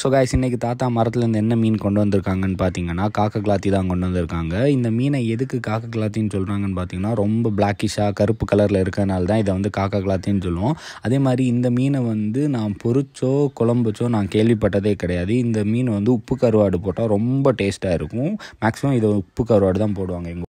so guys இன்றைக்கி தாத்தா மரத்துலேருந்து என்ன மீன் கொண்டு வந்திருக்காங்கன்னு பார்த்தீங்கன்னா காக்க கிளாத்தி தான் கொண்டு வந்திருக்காங்க இந்த மீனை எதுக்கு காக்க கிளாத்தின்னு சொல்கிறாங்கன்னு பார்த்தீங்கன்னா ரொம்ப பிளாக்கிஷாக கருப்பு கலரில் இருக்கிறனால தான் இதை வந்து காக்க கிளாத்தின்னு சொல்லுவோம் அதே மாதிரி இந்த மீனை வந்து நான் பொறிச்சோ குழம்புச்சோ நான் கேள்விப்பட்டதே கிடையாது இந்த மீன் வந்து உப்பு கருவாடு போட்டால் ரொம்ப டேஸ்ட்டாக இருக்கும் மேக்ஸிமம் இதை உப்பு கருவாடு தான் போடுவாங்க எங்கள்